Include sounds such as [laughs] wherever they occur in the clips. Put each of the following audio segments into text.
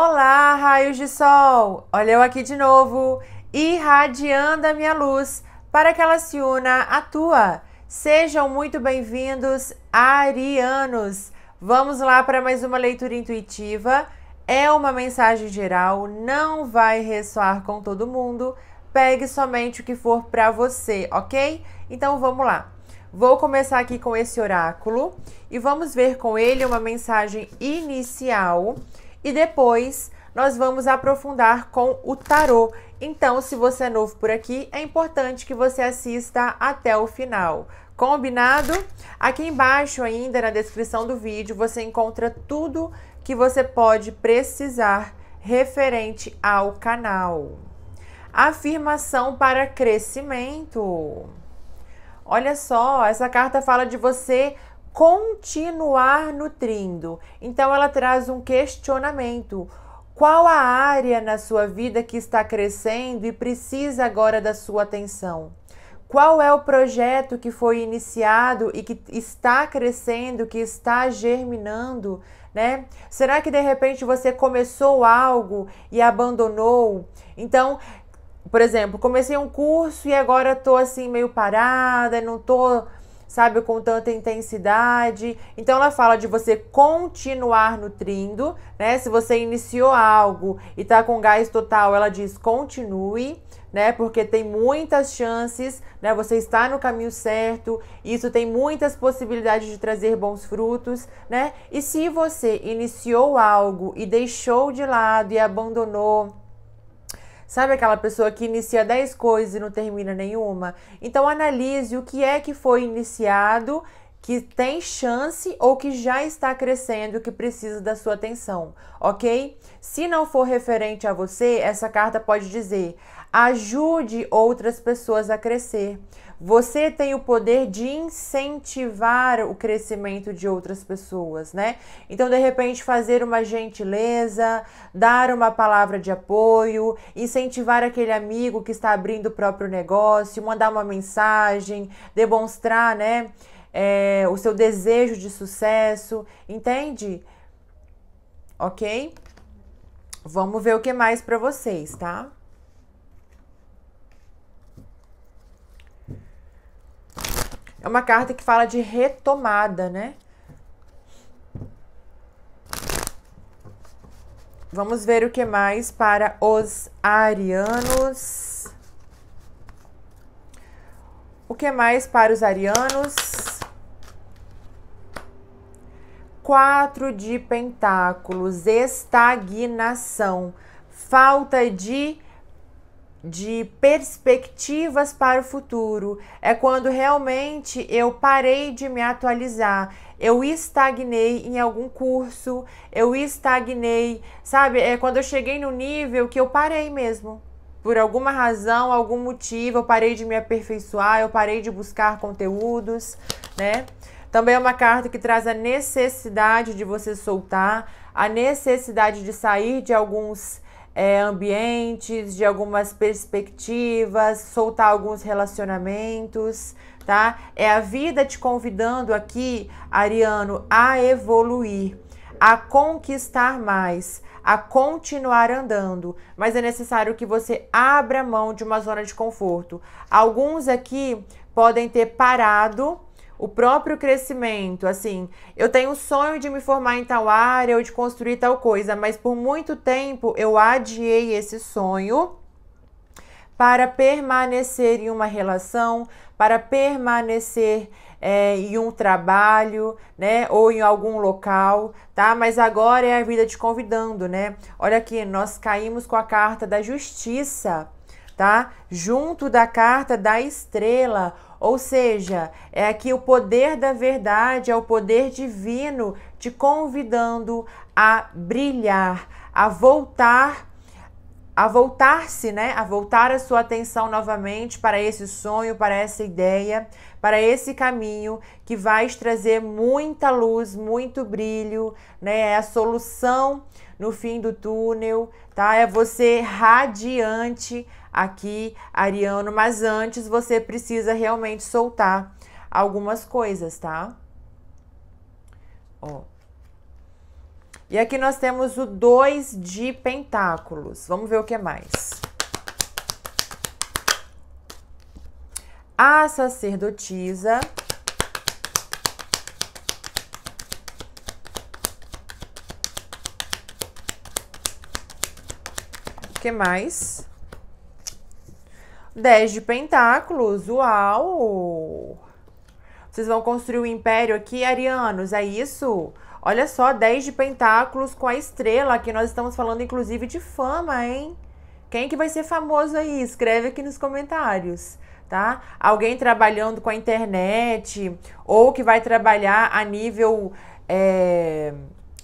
Olá, raios de sol! Olha eu aqui de novo, irradiando a minha luz para que ela se una à tua. Sejam muito bem-vindos, arianos! Vamos lá para mais uma leitura intuitiva. É uma mensagem geral, não vai ressoar com todo mundo. Pegue somente o que for para você, ok? Então vamos lá. Vou começar aqui com esse oráculo e vamos ver com ele uma mensagem inicial e depois nós vamos aprofundar com o tarô. Então, se você é novo por aqui, é importante que você assista até o final. Combinado? Aqui embaixo ainda na descrição do vídeo você encontra tudo que você pode precisar referente ao canal. Afirmação para crescimento. Olha só, essa carta fala de você continuar nutrindo. Então ela traz um questionamento. Qual a área na sua vida que está crescendo e precisa agora da sua atenção? Qual é o projeto que foi iniciado e que está crescendo, que está germinando, né? Será que de repente você começou algo e abandonou? Então, por exemplo, comecei um curso e agora tô assim meio parada, não tô sabe, com tanta intensidade. Então ela fala de você continuar nutrindo, né? Se você iniciou algo e tá com gás total, ela diz continue, né? Porque tem muitas chances, né? Você está no caminho certo, isso tem muitas possibilidades de trazer bons frutos, né? E se você iniciou algo e deixou de lado e abandonou, Sabe aquela pessoa que inicia 10 coisas e não termina nenhuma? Então analise o que é que foi iniciado que tem chance ou que já está crescendo que precisa da sua atenção, ok? Se não for referente a você, essa carta pode dizer: ajude outras pessoas a crescer. Você tem o poder de incentivar o crescimento de outras pessoas, né? Então, de repente, fazer uma gentileza, dar uma palavra de apoio, incentivar aquele amigo que está abrindo o próprio negócio, mandar uma mensagem, demonstrar, né? é, o seu desejo de sucesso, entende? Ok? Vamos ver o que mais para vocês, tá? É uma carta que fala de retomada, né? Vamos ver o que mais para os arianos. O que mais para os arianos? Quatro de pentáculos, estagnação, falta de de perspectivas para o futuro. É quando realmente eu parei de me atualizar. Eu estagnei em algum curso, eu estagnei, sabe? É quando eu cheguei no nível que eu parei mesmo. Por alguma razão, algum motivo, eu parei de me aperfeiçoar, eu parei de buscar conteúdos, né? Também é uma carta que traz a necessidade de você soltar, a necessidade de sair de alguns é, ambientes, de algumas perspectivas, soltar alguns relacionamentos, tá? É a vida te convidando aqui, Ariano, a evoluir, a conquistar mais, a continuar andando, mas é necessário que você abra mão de uma zona de conforto. Alguns aqui podem ter parado o próprio crescimento. Assim, eu tenho o sonho de me formar em tal área ou de construir tal coisa, mas por muito tempo eu adiei esse sonho para permanecer em uma relação, para permanecer é, em um trabalho, né, ou em algum local, tá? Mas agora é a vida te convidando, né? Olha aqui, nós caímos com a carta da justiça tá? Junto da carta da estrela, ou seja, é aqui o poder da verdade é o poder divino te convidando a brilhar, a voltar a voltar-se, né? A voltar a sua atenção novamente para esse sonho, para essa ideia, para esse caminho que vai trazer muita luz, muito brilho, né? É a solução no fim do túnel, tá? É você radiante aqui, Ariano, mas antes você precisa realmente soltar algumas coisas, tá? Ó. E aqui nós temos o 2 de pentáculos. Vamos ver o que mais. A sacerdotisa. O que mais? 10 de pentáculos, uau! Vocês vão construir o um império aqui, arianos, é isso? Olha só, 10 de pentáculos com a estrela, que nós estamos falando inclusive de fama, hein? Quem que vai ser famoso aí? Escreve aqui nos comentários, tá? Alguém trabalhando com a internet ou que vai trabalhar a nível é,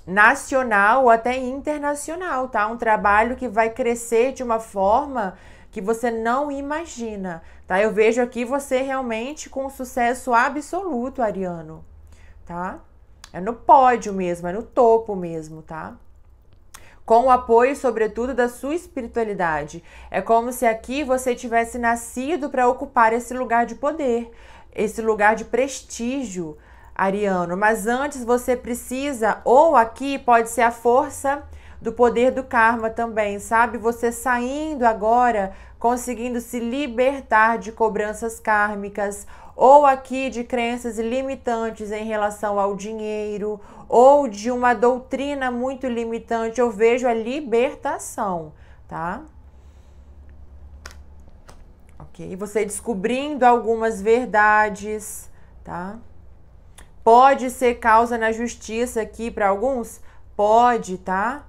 nacional ou até internacional, tá? Um trabalho que vai crescer de uma forma que você não imagina, tá? Eu vejo aqui você realmente com sucesso absoluto, Ariano, tá? É no pódio mesmo, é no topo mesmo, tá? Com o apoio, sobretudo, da sua espiritualidade. É como se aqui você tivesse nascido para ocupar esse lugar de poder, esse lugar de prestígio, Ariano. Mas antes você precisa, ou aqui pode ser a força do poder do karma também, sabe? Você saindo agora, conseguindo se libertar de cobranças kármicas ou aqui de crenças limitantes em relação ao dinheiro ou de uma doutrina muito limitante, eu vejo a libertação, tá? OK? Você descobrindo algumas verdades, tá? Pode ser causa na justiça aqui para alguns? Pode, tá?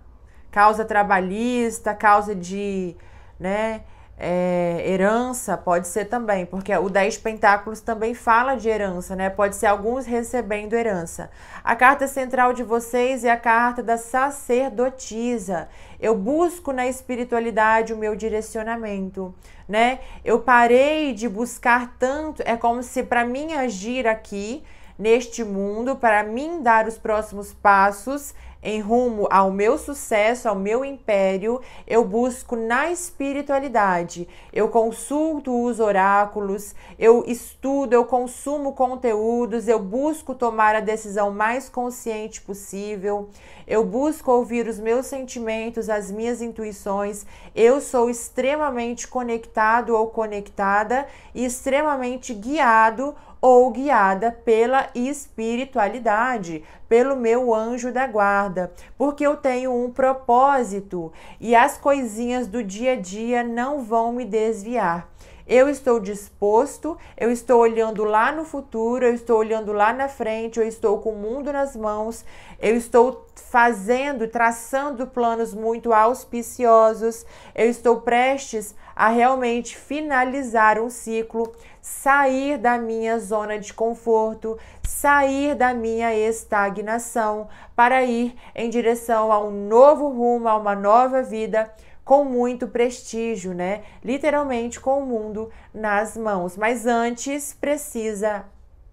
causa trabalhista, causa de né, é, herança, pode ser também, porque o 10 Pentáculos também fala de herança, né? Pode ser alguns recebendo herança. A carta central de vocês é a carta da sacerdotisa. Eu busco na espiritualidade o meu direcionamento, né? Eu parei de buscar tanto, é como se para mim agir aqui neste mundo, para mim dar os próximos passos, em rumo ao meu sucesso, ao meu império, eu busco na espiritualidade. Eu consulto os oráculos, eu estudo, eu consumo conteúdos, eu busco tomar a decisão mais consciente possível, eu busco ouvir os meus sentimentos, as minhas intuições. Eu sou extremamente conectado ou conectada e extremamente guiado ou guiada pela espiritualidade, pelo meu anjo da guarda, porque eu tenho um propósito e as coisinhas do dia a dia não vão me desviar. Eu estou disposto, eu estou olhando lá no futuro, eu estou olhando lá na frente, eu estou com o mundo nas mãos, eu estou fazendo, traçando planos muito auspiciosos, eu estou prestes a realmente finalizar um ciclo, sair da minha zona de conforto, sair da minha estagnação para ir em direção a um novo rumo, a uma nova vida com muito prestígio, né? Literalmente com o mundo nas mãos. Mas antes precisa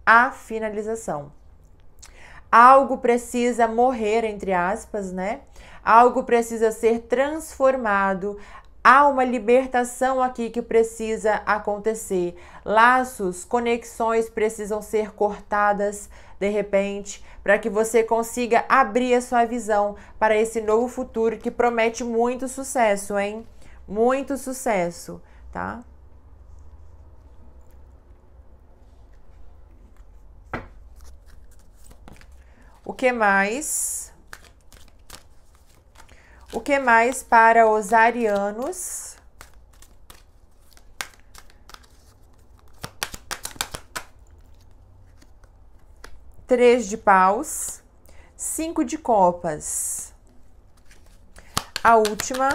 a finalização. Algo precisa morrer, entre aspas, né? Algo precisa ser transformado, Há uma libertação aqui que precisa acontecer. Laços, conexões precisam ser cortadas de repente, para que você consiga abrir a sua visão para esse novo futuro que promete muito sucesso, hein? Muito sucesso, tá? O que mais? O que mais para os arianos? Três de paus, cinco de copas. A última,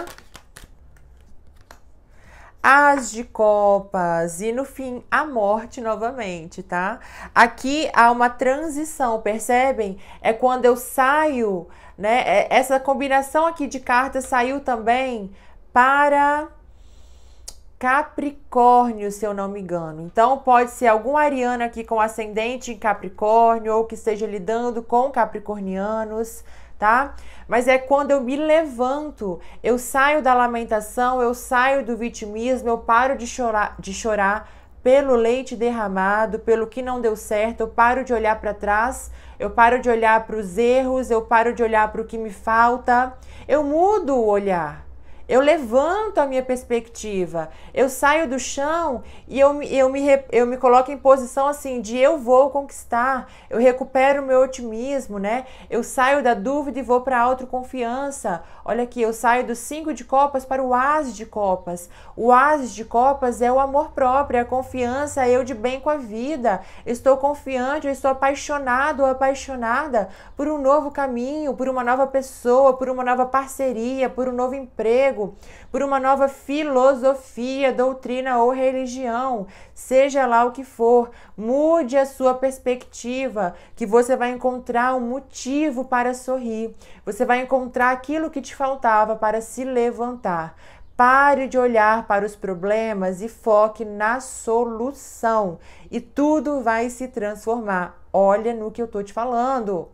as de copas e no fim a morte novamente, tá? Aqui há uma transição, percebem? É quando eu saio né? É, essa combinação aqui de cartas saiu também para Capricórnio, se eu não me engano. Então, pode ser algum ariano aqui com ascendente em Capricórnio ou que esteja lidando com capricornianos, tá? Mas é quando eu me levanto, eu saio da lamentação, eu saio do vitimismo, eu paro de chorar, de chorar pelo leite derramado, pelo que não deu certo, eu paro de olhar para trás eu paro de olhar para os erros, eu paro de olhar para o que me falta, eu mudo o olhar. Eu levanto a minha perspectiva, eu saio do chão e eu, eu, me, eu me coloco em posição assim de eu vou conquistar, eu recupero o meu otimismo, né? Eu saio da dúvida e vou para a autoconfiança. Olha aqui, eu saio do cinco de copas para o as de copas. O as de copas é o amor próprio, é a confiança, é eu de bem com a vida. Estou confiante, eu estou apaixonado ou apaixonada por um novo caminho, por uma nova pessoa, por uma nova parceria, por um novo emprego emprego, por uma nova filosofia, doutrina ou religião, seja lá o que for, mude a sua perspectiva, que você vai encontrar um motivo para sorrir, você vai encontrar aquilo que te faltava para se levantar. Pare de olhar para os problemas e foque na solução, e tudo vai se transformar. Olha no que eu tô te falando.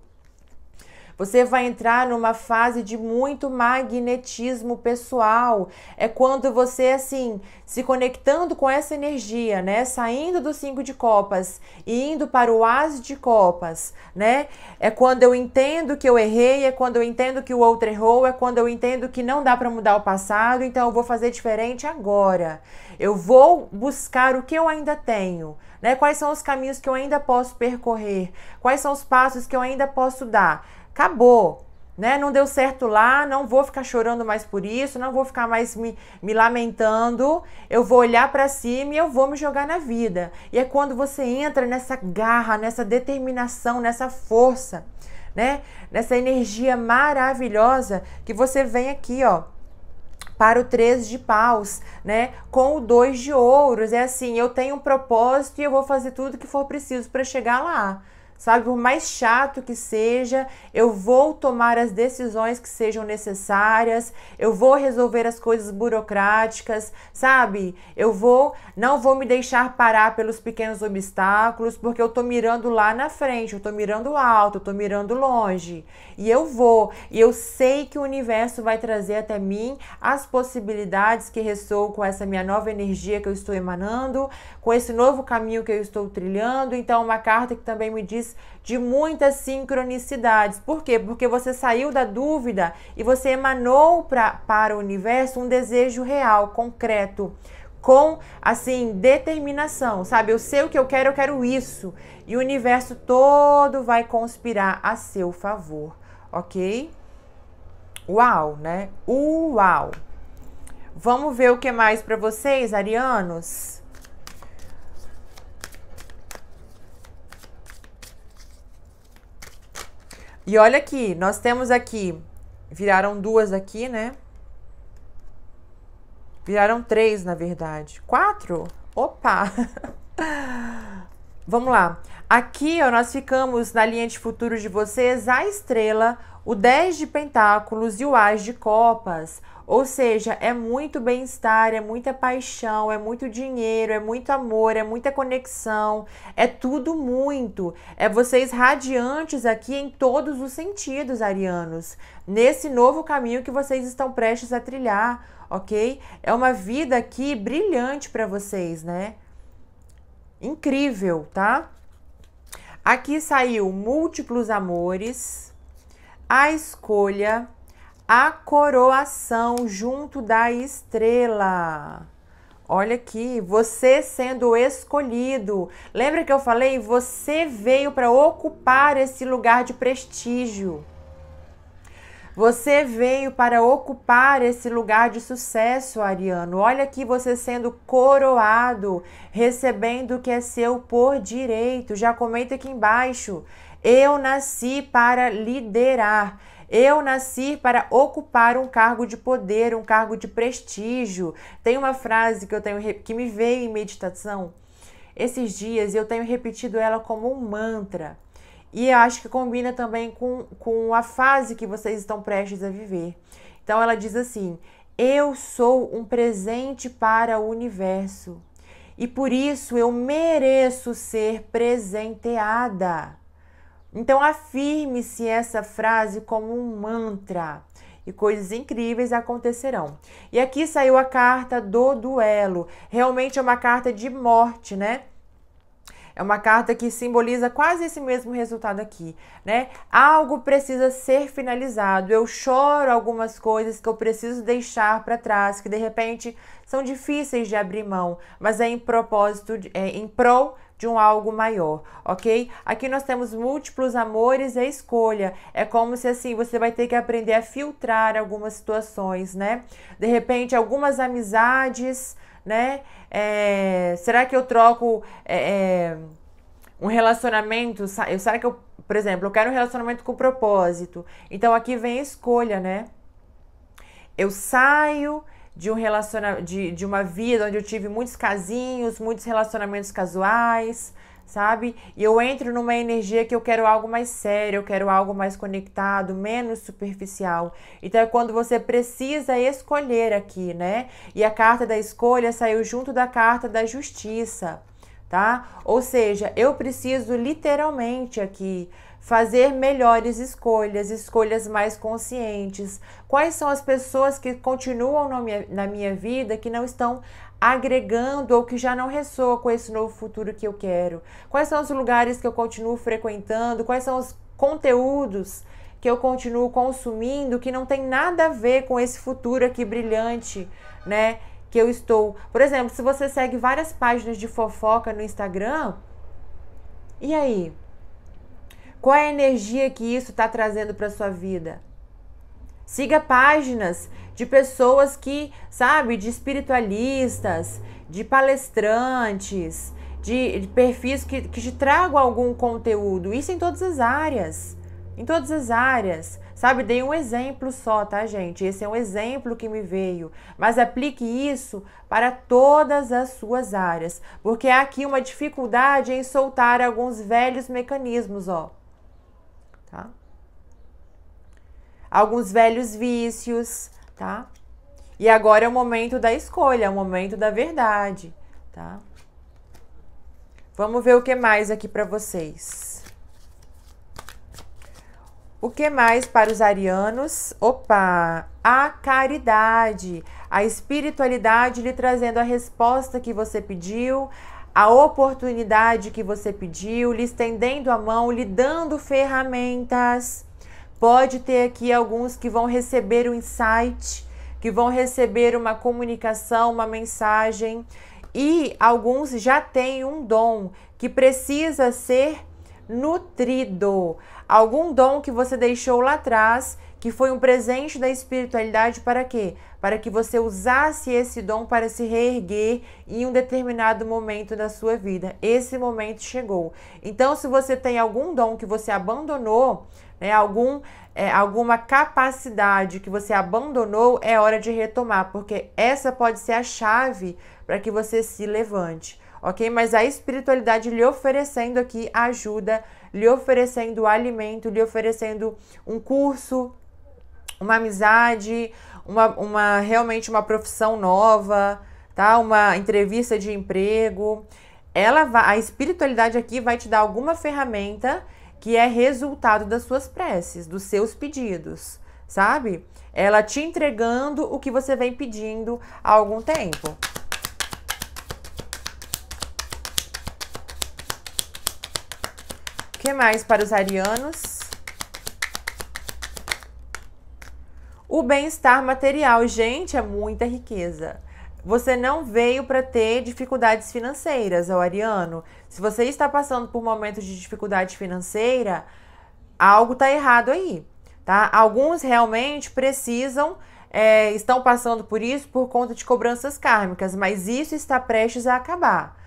Você vai entrar numa fase de muito magnetismo pessoal. É quando você, assim, se conectando com essa energia, né? Saindo do cinco de copas e indo para o as de copas, né? É quando eu entendo que eu errei, é quando eu entendo que o outro errou, é quando eu entendo que não dá para mudar o passado, então eu vou fazer diferente agora. Eu vou buscar o que eu ainda tenho, né? Quais são os caminhos que eu ainda posso percorrer? Quais são os passos que eu ainda posso dar? acabou. Né? Não deu certo lá, não vou ficar chorando mais por isso, não vou ficar mais me, me lamentando. Eu vou olhar para cima e eu vou me jogar na vida. E é quando você entra nessa garra, nessa determinação, nessa força, né? Nessa energia maravilhosa que você vem aqui, ó, para o Três de paus, né? Com o Dois de ouros. É assim, eu tenho um propósito e eu vou fazer tudo que for preciso para chegar lá sabe? Por mais chato que seja, eu vou tomar as decisões que sejam necessárias, eu vou resolver as coisas burocráticas, sabe? Eu vou, não vou me deixar parar pelos pequenos obstáculos, porque eu tô mirando lá na frente, eu tô mirando alto, eu tô mirando longe. E eu vou, e eu sei que o universo vai trazer até mim as possibilidades que ressoam com essa minha nova energia que eu estou emanando, com esse novo caminho que eu estou trilhando. Então, uma carta que também me diz de muitas sincronicidades. Por quê? Porque você saiu da dúvida e você emanou pra, para o universo um desejo real, concreto, com assim determinação, sabe? Eu sei o que eu quero, eu quero isso. E o universo todo vai conspirar a seu favor, ok? Uau, né? Uau! Vamos ver o que mais para vocês, arianos? E olha aqui, nós temos aqui, viraram duas aqui, né? Viraram três, na verdade. Quatro? Opa! [laughs] Vamos lá. Aqui, ó, nós ficamos na linha de futuro de vocês a estrela, o 10 de pentáculos e o as de copas. Ou seja, é muito bem-estar, é muita paixão, é muito dinheiro, é muito amor, é muita conexão, é tudo muito. É vocês radiantes aqui em todos os sentidos, arianos, nesse novo caminho que vocês estão prestes a trilhar, ok? É uma vida aqui brilhante para vocês, né? Incrível, tá? Aqui saiu múltiplos amores, a escolha a coroação junto da estrela. Olha aqui, você sendo escolhido. Lembra que eu falei? Você veio para ocupar esse lugar de prestígio. Você veio para ocupar esse lugar de sucesso, Ariano. Olha aqui você sendo coroado, recebendo o que é seu por direito. Já comenta aqui embaixo. Eu nasci para liderar. Eu nasci para ocupar um cargo de poder, um cargo de prestígio. Tem uma frase que eu tenho que me veio em meditação esses dias e eu tenho repetido ela como um mantra. E acho que combina também com, com a fase que vocês estão prestes a viver. Então ela diz assim: Eu sou um presente para o universo. E por isso eu mereço ser presenteada. Então afirme-se essa frase como um mantra e coisas incríveis acontecerão. E aqui saiu a carta do duelo. Realmente é uma carta de morte, né? É uma carta que simboliza quase esse mesmo resultado aqui, né? Algo precisa ser finalizado. Eu choro algumas coisas que eu preciso deixar para trás, que de repente são difíceis de abrir mão, mas é em propósito, de, é, em prol de um algo maior, ok? Aqui nós temos múltiplos amores e escolha. É como se assim você vai ter que aprender a filtrar algumas situações, né? De repente, algumas amizades, né? É, será que eu troco é, é um relacionamento? Será que eu, por exemplo, eu quero um relacionamento com propósito? Então aqui vem a escolha, né? Eu saio de um relacionamento, de, de uma vida onde eu tive muitos casinhos, muitos relacionamentos casuais, sabe? E eu entro numa energia que eu quero algo mais sério, eu quero algo mais conectado, menos superficial. Então é quando você precisa escolher aqui, né? E a carta da escolha saiu junto da carta da justiça. Tá? Ou seja, eu preciso literalmente aqui fazer melhores escolhas, escolhas mais conscientes. Quais são as pessoas que continuam na minha, na minha vida que não estão agregando ou que já não ressoa com esse novo futuro que eu quero? Quais são os lugares que eu continuo frequentando? Quais são os conteúdos que eu continuo consumindo que não tem nada a ver com esse futuro aqui brilhante, né? Que eu estou. Por exemplo, se você segue várias páginas de fofoca no Instagram, e aí? Qual é a energia que isso está trazendo para sua vida? Siga páginas de pessoas que, sabe, de espiritualistas, de palestrantes, de, de perfis que, que te tragam algum conteúdo. Isso em todas as áreas. Em todas as áreas. Sabe, dei um exemplo só, tá, gente? Esse é um exemplo que me veio, mas aplique isso para todas as suas áreas, porque há aqui uma dificuldade em soltar alguns velhos mecanismos, ó tá? Alguns velhos vícios, tá? E agora é o momento da escolha, é o momento da verdade, tá? Vamos ver o que mais aqui para vocês. O que mais para os arianos? Opa! A caridade, a espiritualidade lhe trazendo a resposta que você pediu, a oportunidade que você pediu, lhe estendendo a mão, lhe dando ferramentas. Pode ter aqui alguns que vão receber um insight, que vão receber uma comunicação, uma mensagem, e alguns já têm um dom que precisa ser nutrido. Algum dom que você deixou lá atrás que foi um presente da espiritualidade para quê? Para que você usasse esse dom para se reerguer em um determinado momento da sua vida. Esse momento chegou. Então, se você tem algum dom que você abandonou, né, algum, é, alguma capacidade que você abandonou, é hora de retomar, porque essa pode ser a chave para que você se levante ok? Mas a espiritualidade lhe oferecendo aqui ajuda, lhe oferecendo alimento, lhe oferecendo um curso, uma amizade, uma, uma realmente uma profissão nova, tá? Uma entrevista de emprego. Ela vai, a espiritualidade aqui vai te dar alguma ferramenta que é resultado das suas preces, dos seus pedidos, sabe? Ela te entregando o que você vem pedindo há algum tempo. O que mais para os arianos? O bem-estar material, gente, é muita riqueza. Você não veio para ter dificuldades financeiras, ó, Ariano. Se você está passando por momentos de dificuldade financeira, algo está errado aí, tá? Alguns realmente precisam, é, estão passando por isso por conta de cobranças kármicas, mas isso está prestes a acabar,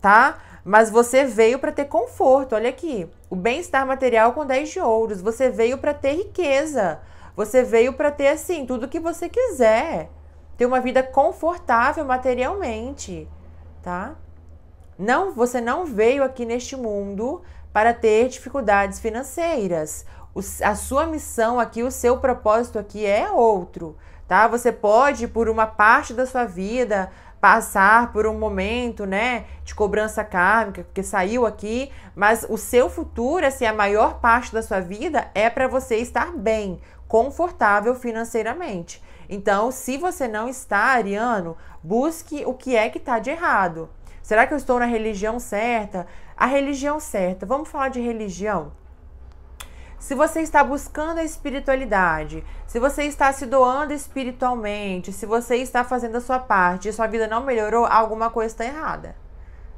tá? Mas você veio para ter conforto, olha aqui. O bem-estar material com 10 de ouros, você veio para ter riqueza. Você veio para ter assim tudo que você quiser, ter uma vida confortável materialmente, tá? Não, você não veio aqui neste mundo para ter dificuldades financeiras. O, a sua missão aqui, o seu propósito aqui é outro, tá? Você pode por uma parte da sua vida passar por um momento, né, de cobrança kármica, porque saiu aqui, mas o seu futuro, assim, a maior parte da sua vida é para você estar bem confortável financeiramente. Então, se você não está ariano, busque o que é que está de errado. Será que eu estou na religião certa? A religião certa. Vamos falar de religião? Se você está buscando a espiritualidade, se você está se doando espiritualmente, se você está fazendo a sua parte e sua vida não melhorou, alguma coisa está errada,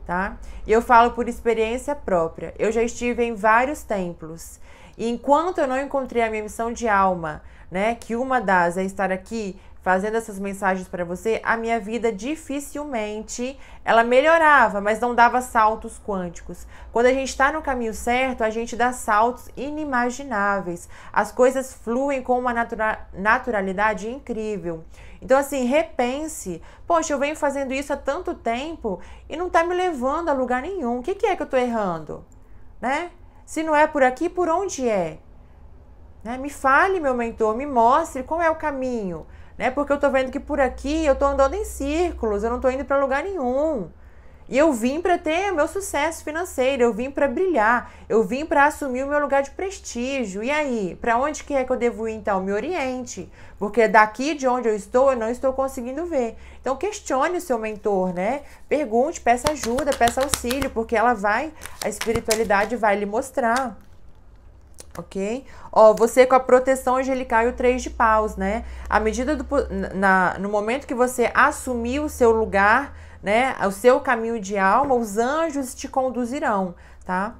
tá? E eu falo por experiência própria. Eu já estive em vários templos e enquanto eu não encontrei a minha missão de alma, né, que uma das é estar aqui fazendo essas mensagens para você, a minha vida dificilmente ela melhorava, mas não dava saltos quânticos. Quando a gente está no caminho certo, a gente dá saltos inimagináveis. As coisas fluem com uma natura naturalidade incrível. Então, assim, repense. Poxa, eu venho fazendo isso há tanto tempo e não está me levando a lugar nenhum. O que, que é que eu estou errando? Né? Se não é por aqui, por onde é? Né? Me fale, meu mentor, me mostre qual é o caminho. Né? Porque eu estou vendo que por aqui eu estou andando em círculos, eu não estou indo para lugar nenhum. E eu vim para ter meu sucesso financeiro, eu vim para brilhar, eu vim para assumir o meu lugar de prestígio. E aí, para onde que é que eu devo ir então? Me oriente, porque daqui de onde eu estou, eu não estou conseguindo ver. Então questione o seu mentor, né? Pergunte, peça ajuda, peça auxílio, porque ela vai, a espiritualidade vai lhe mostrar ok? Ó, você com a proteção angelical e o três de paus, né? À medida do na, no momento que você assumiu o seu lugar né? O seu caminho de alma, os anjos te conduzirão, tá?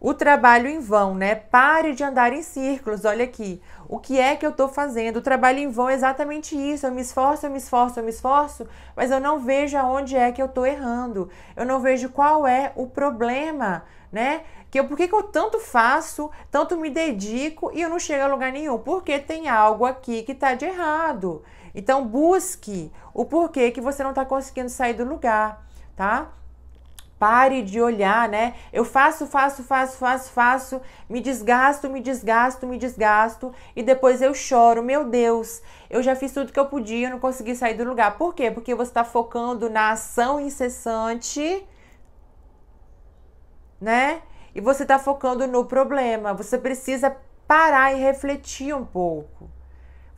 O trabalho em vão, né? Pare de andar em círculos. Olha aqui. O que é que eu estou fazendo? O trabalho em vão é exatamente isso. Eu me esforço, eu me esforço, eu me esforço, mas eu não vejo aonde é que eu estou errando. Eu não vejo qual é o problema, né? Que eu, por que, que eu tanto faço, tanto me dedico e eu não chego a lugar nenhum? Porque tem algo aqui que está de errado. Então busque o porquê que você não está conseguindo sair do lugar, tá? Pare de olhar, né? Eu faço, faço, faço, faço, faço, me desgasto, me desgasto, me desgasto e depois eu choro. Meu Deus, eu já fiz tudo que eu podia, eu não consegui sair do lugar. Por quê? Porque você está focando na ação incessante, né? E você está focando no problema. Você precisa parar e refletir um pouco.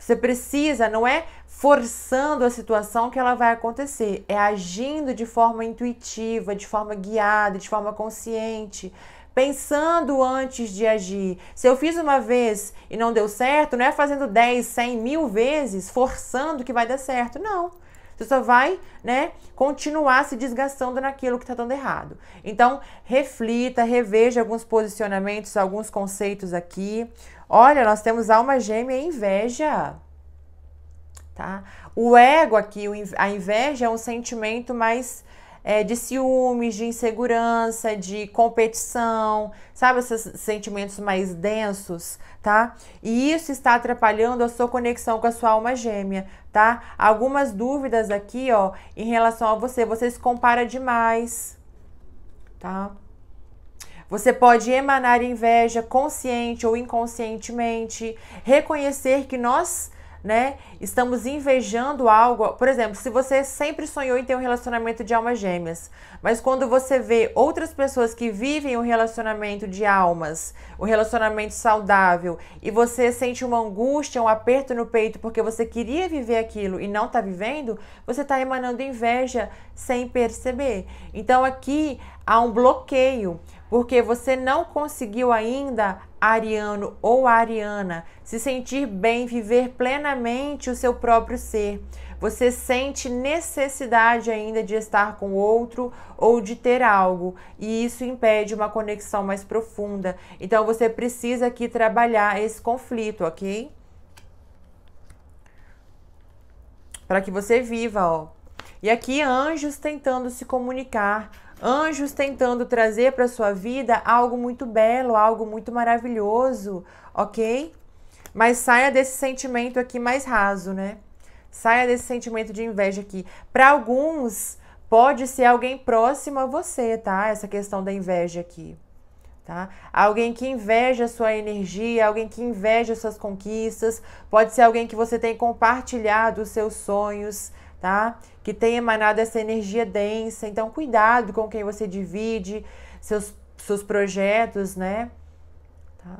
Você precisa, não é forçando a situação que ela vai acontecer, é agindo de forma intuitiva, de forma guiada, de forma consciente, pensando antes de agir. Se eu fiz uma vez e não deu certo, não é fazendo 10, 100 mil vezes, forçando que vai dar certo, não. Você só vai, né, continuar se desgastando naquilo que está dando errado. Então, reflita, reveja alguns posicionamentos, alguns conceitos aqui. Olha, nós temos alma gêmea e inveja. Tá? O ego aqui, a inveja é um sentimento mais é, de ciúmes, de insegurança, de competição, sabe? Esses sentimentos mais densos, tá? E isso está atrapalhando a sua conexão com a sua alma gêmea, tá? Algumas dúvidas aqui, ó, em relação a você. Você se compara demais, tá? Você pode emanar inveja consciente ou inconscientemente, reconhecer que nós né? Estamos invejando algo. Por exemplo, se você sempre sonhou em ter um relacionamento de almas gêmeas, mas quando você vê outras pessoas que vivem um relacionamento de almas, um relacionamento saudável, e você sente uma angústia, um aperto no peito porque você queria viver aquilo e não está vivendo, você está emanando inveja sem perceber. Então aqui há um bloqueio, porque você não conseguiu ainda ariano ou ariana, se sentir bem, viver plenamente o seu próprio ser. Você sente necessidade ainda de estar com outro ou de ter algo, e isso impede uma conexão mais profunda. Então você precisa aqui trabalhar esse conflito, ok? Para que você viva, ó. E aqui anjos tentando se comunicar Anjos tentando trazer para sua vida algo muito belo, algo muito maravilhoso, ok? Mas saia desse sentimento aqui mais raso, né? Saia desse sentimento de inveja aqui. Para alguns, pode ser alguém próximo a você, tá? Essa questão da inveja aqui. Tá? Alguém que inveja sua energia, alguém que inveja suas conquistas, pode ser alguém que você tem compartilhado os seus sonhos, tá? Que tem emanado essa energia densa. Então, cuidado com quem você divide seus, seus projetos, né? Tá?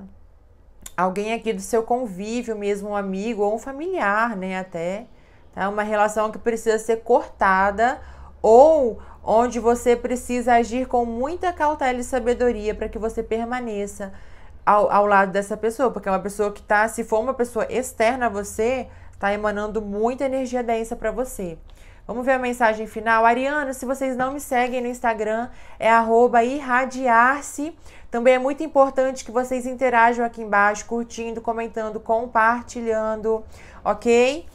Alguém aqui do seu convívio mesmo, um amigo ou um familiar, né? Até. Tá? Uma relação que precisa ser cortada ou onde você precisa agir com muita cautela e sabedoria para que você permaneça ao, ao lado dessa pessoa, porque é uma pessoa que tá, se for uma pessoa externa a você, Tá emanando muita energia densa para você. Vamos ver a mensagem final. Ariano, se vocês não me seguem no Instagram, é irradiar-se. Também é muito importante que vocês interajam aqui embaixo, curtindo, comentando, compartilhando, ok?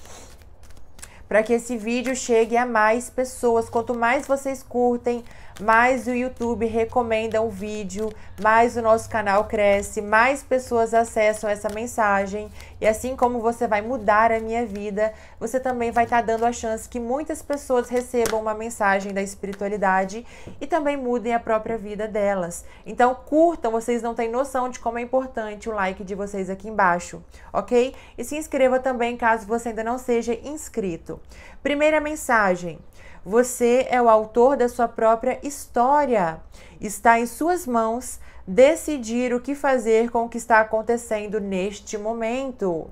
Para que esse vídeo chegue a mais pessoas. Quanto mais vocês curtem, mais o YouTube recomenda um vídeo, mais o nosso canal cresce, mais pessoas acessam essa mensagem. E assim como você vai mudar a minha vida, você também vai estar tá dando a chance que muitas pessoas recebam uma mensagem da espiritualidade e também mudem a própria vida delas. Então curtam, vocês não têm noção de como é importante o like de vocês aqui embaixo, ok? E se inscreva também caso você ainda não seja inscrito. Primeira mensagem. Você é o autor da sua própria história. Está em suas mãos decidir o que fazer com o que está acontecendo neste momento.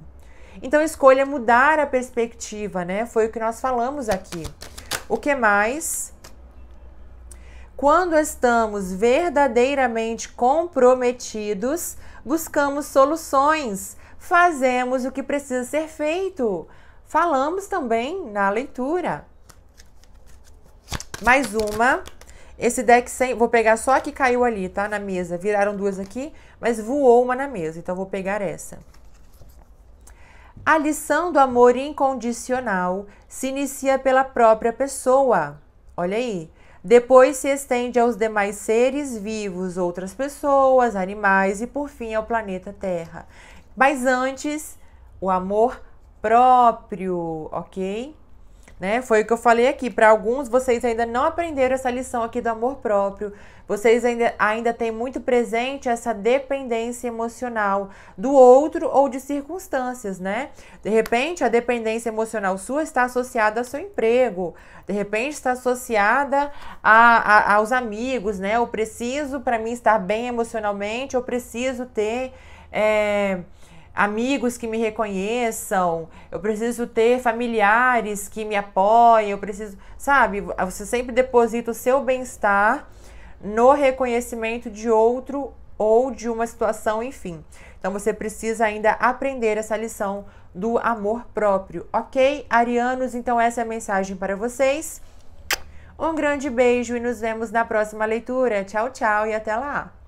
Então escolha mudar a perspectiva, né? Foi o que nós falamos aqui. O que mais? Quando estamos verdadeiramente comprometidos, buscamos soluções, fazemos o que precisa ser feito. Falamos também na leitura. Mais uma. Esse deck sem... Vou pegar só a que caiu ali, tá? Na mesa. Viraram duas aqui, mas voou uma na mesa. Então, vou pegar essa. A lição do amor incondicional se inicia pela própria pessoa. Olha aí. Depois se estende aos demais seres vivos, outras pessoas, animais e, por fim, ao planeta Terra. Mas antes, o amor próprio, ok? Né? Foi o que eu falei aqui. Para alguns, vocês ainda não aprenderam essa lição aqui do amor próprio. Vocês ainda, ainda têm muito presente essa dependência emocional do outro ou de circunstâncias, né? De repente, a dependência emocional sua está associada ao seu emprego. De repente, está associada a, a aos amigos, né? Eu preciso, para mim, estar bem emocionalmente. Eu preciso ter... É amigos que me reconheçam, eu preciso ter familiares que me apoiem, eu preciso, sabe? Você sempre deposita o seu bem-estar no reconhecimento de outro ou de uma situação, enfim. Então você precisa ainda aprender essa lição do amor próprio, ok? Arianos, então essa é a mensagem para vocês. Um grande beijo e nos vemos na próxima leitura. Tchau, tchau e até lá!